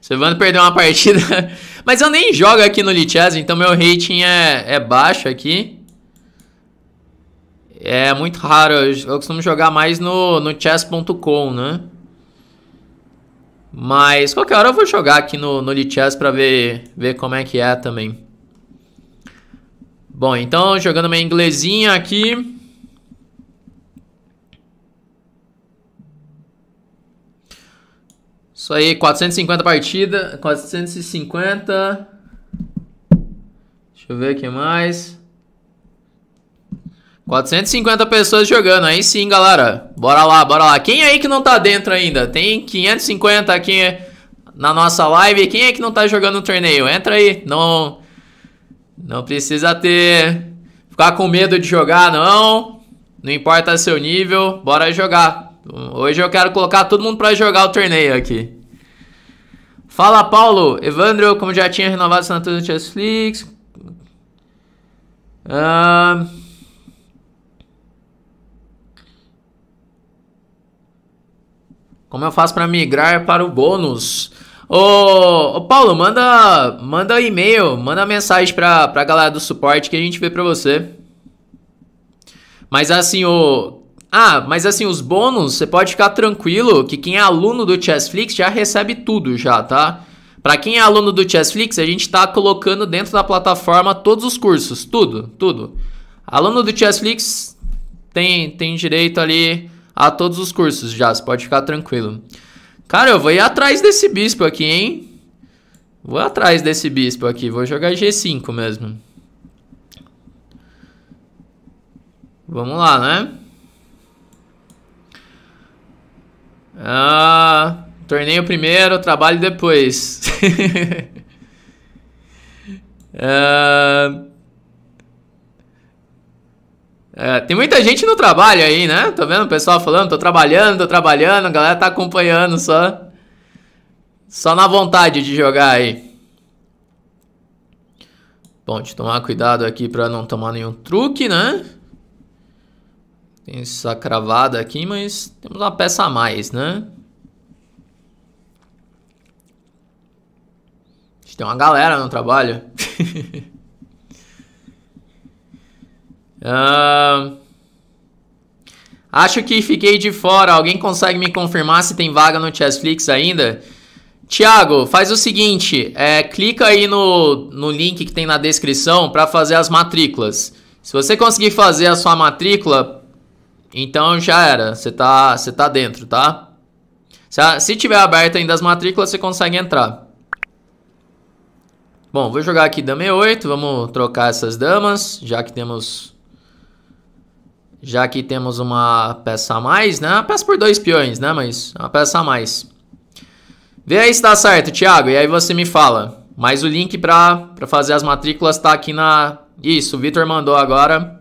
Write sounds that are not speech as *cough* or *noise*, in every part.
Silvano perdeu uma partida. *laughs* Mas eu nem jogo aqui no Lichess, então meu rating é, é baixo aqui. É muito raro. Eu, eu costumo jogar mais no, no chess.com, né? Mas qualquer hora eu vou jogar aqui no, no Lichess pra ver, ver como é que é também. Bom, então jogando minha inglesinha aqui. Isso aí, 450 partidas. 450. Deixa eu ver aqui mais. 450 pessoas jogando, aí sim, galera. Bora lá, bora lá. Quem aí que não tá dentro ainda? Tem 550 aqui na nossa live. Quem é que não tá jogando o um torneio? Entra aí. Não não precisa ter ficar com medo de jogar, não. Não importa seu nível, bora jogar. Hoje eu quero colocar todo mundo para jogar o torneio aqui. Fala, Paulo! Evandro, como já tinha renovado o Santos do Flix. como eu faço para migrar para o bônus? Ô, ô, Paulo, manda, manda e-mail, manda mensagem para a galera do suporte que a gente vê para você. Mas assim, ô, ah, mas assim, os bônus, você pode ficar tranquilo que quem é aluno do Chessflix já recebe tudo já, tá? Para quem é aluno do Chessflix, a gente está colocando dentro da plataforma todos os cursos, tudo, tudo. Aluno do Chessflix tem, tem direito ali a todos os cursos já, você pode ficar tranquilo. Cara, eu vou ir atrás desse bispo aqui, hein? Vou atrás desse bispo aqui, vou jogar G5 mesmo. Vamos lá, né? Ah, torneio primeiro, trabalho depois. *laughs* ah, é, tem muita gente no trabalho aí, né? Tá vendo o pessoal falando? Tô trabalhando, tô trabalhando, a galera tá acompanhando só. Só na vontade de jogar aí. Bom, de tomar cuidado aqui pra não tomar nenhum truque, né? Tem essa cravada aqui, mas temos uma peça a mais, né? tem uma galera no trabalho. uh... *laughs* Acho que fiquei de fora. Alguém consegue me confirmar se tem vaga no Chessflix ainda? Tiago, faz o seguinte, é, clica aí no, no link que tem na descrição para fazer as matrículas. Se você conseguir fazer a sua matrícula, então já era, você tá, você tá dentro, tá? Se, se tiver aberto ainda as matrículas, você consegue entrar. Bom, vou jogar aqui dama e8, vamos trocar essas damas, já que temos já que temos uma peça a mais, né? Uma peça por dois peões, né? Mas uma peça a mais. Vê aí se dá certo, Thiago, e aí você me fala. Mas o link para fazer as matrículas tá aqui na... Isso, o Vitor mandou agora.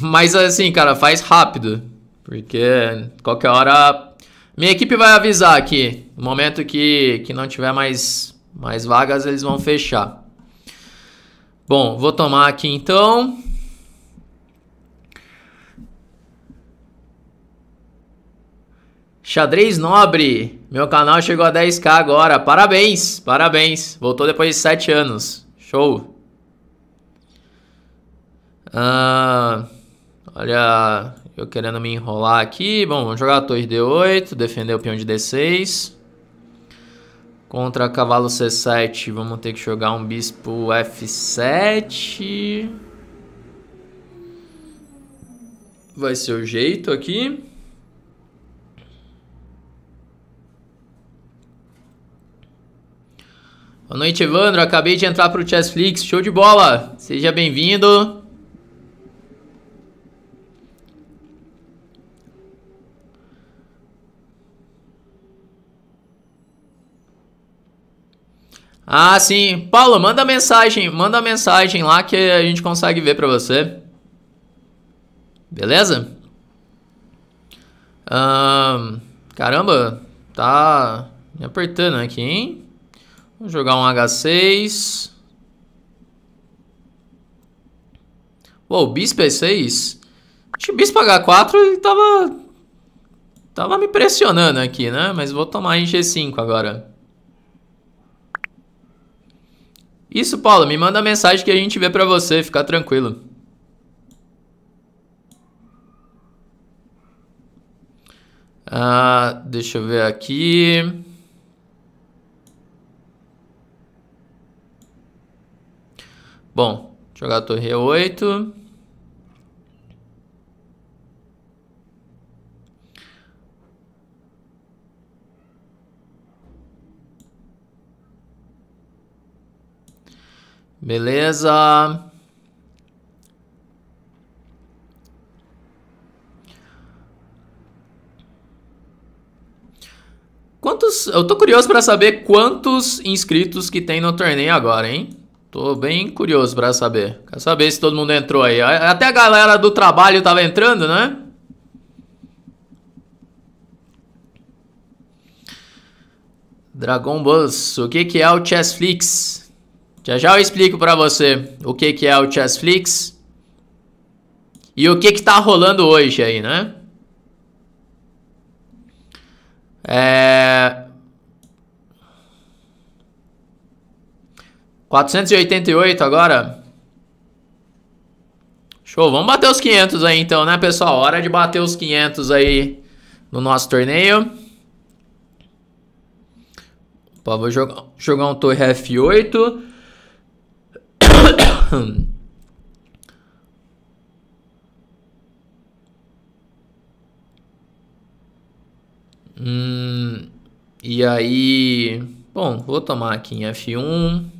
Mas assim, cara, faz rápido. Porque qualquer hora. Minha equipe vai avisar aqui. No momento que, que não tiver mais, mais vagas, eles vão fechar. Bom, vou tomar aqui então. Xadrez Nobre, meu canal chegou a 10k agora. Parabéns, parabéns. Voltou depois de 7 anos. Show. Uh... Olha, eu querendo me enrolar aqui. Bom, vamos jogar a torre D8, defender o peão de D6. Contra cavalo C7, vamos ter que jogar um bispo F7. Vai ser o jeito aqui. Boa noite, Evandro. Acabei de entrar para o Chessflix. Show de bola! Seja bem-vindo. Ah, sim. Paulo, manda mensagem, manda mensagem lá que a gente consegue ver para você. Beleza? caramba, tá me apertando aqui, hein? Vou jogar um H6. Uou, bispo é 6 Acho que bispo H4 ele tava... Tava me pressionando aqui, né? Mas vou tomar em G5 agora. Isso, Paulo, me manda mensagem que a gente vê para você, fica tranquilo. Ah, deixa eu ver aqui. Bom, jogar a torre 8. É Beleza. Quantos, eu tô curioso para saber quantos inscritos que tem no torneio agora, hein? Tô bem curioso para saber. Quer saber se todo mundo entrou aí. Até a galera do trabalho tava entrando, né? Dragon Bus, o que que é o Chessflix? Já já eu explico para você o que, que é o Chessflix e o que que tá rolando hoje aí, né? É... 488 agora. Show, vamos bater os 500 aí então, né, pessoal? Hora de bater os 500 aí no nosso torneio. Opa, vou jogar, jogar um torre F8. *coughs* hum, e aí, bom, vou tomar aqui em F1.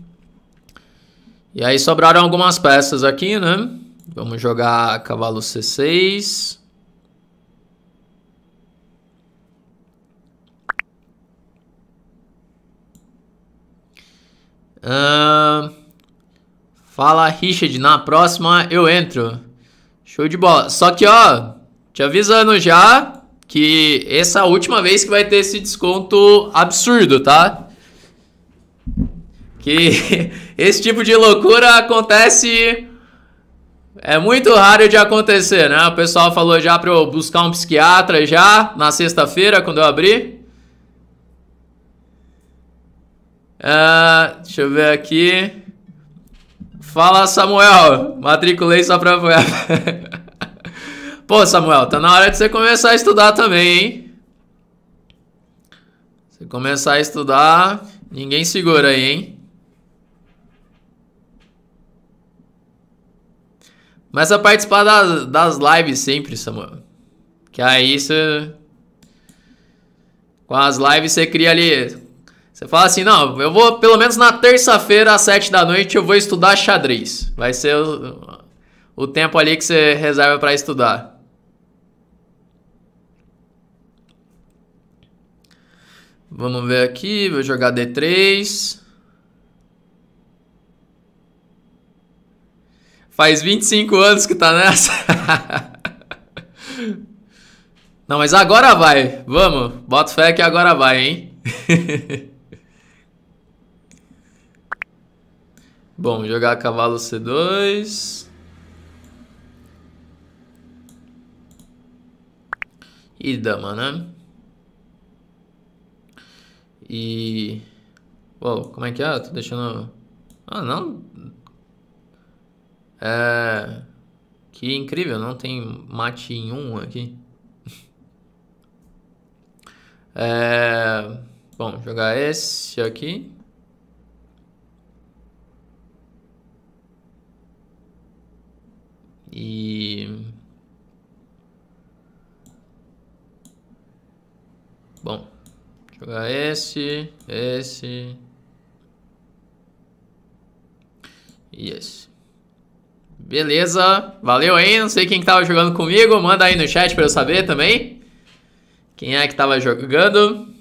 E aí sobraram algumas peças aqui, né? Vamos jogar cavalo C6. Uh, Fala, Richard, na próxima eu entro. Show de bola. Só que, ó, te avisando já que essa é a última vez que vai ter esse desconto absurdo, tá? Que *laughs* esse tipo de loucura acontece é muito raro de acontecer, né? O pessoal falou já para eu buscar um psiquiatra já na sexta-feira quando eu abri. Uh, deixa eu ver aqui. Fala, Samuel. Matriculei só pra... *laughs* Pô, Samuel, tá na hora de você começar a estudar também, hein? Você começar a estudar, ninguém segura aí, hein? Começa a participar das, das lives sempre, Samuel. Que aí você... Com as lives você cria ali você fala assim, não, eu vou, pelo menos na terça-feira, às sete da noite, eu vou estudar xadrez. Vai ser o, o tempo ali que você reserva para estudar. Vamos ver aqui, vou jogar D3. Faz 25 anos que tá nessa. *laughs* Não, mas agora vai. Vamos, bota fé que agora vai, hein? *laughs* Bom, jogar cavalo C2. E dama, né? E... Uou, como é que é? Tô deixando... Ah, não... É... Que incrível, não tem mate em um aqui. *laughs* É... Bom, jogar esse aqui. E. Bom, jogar S, S. E esse. Beleza, valeu aí. Não sei quem que tava jogando comigo. Manda aí no chat para eu saber também. Quem é que tava jogando?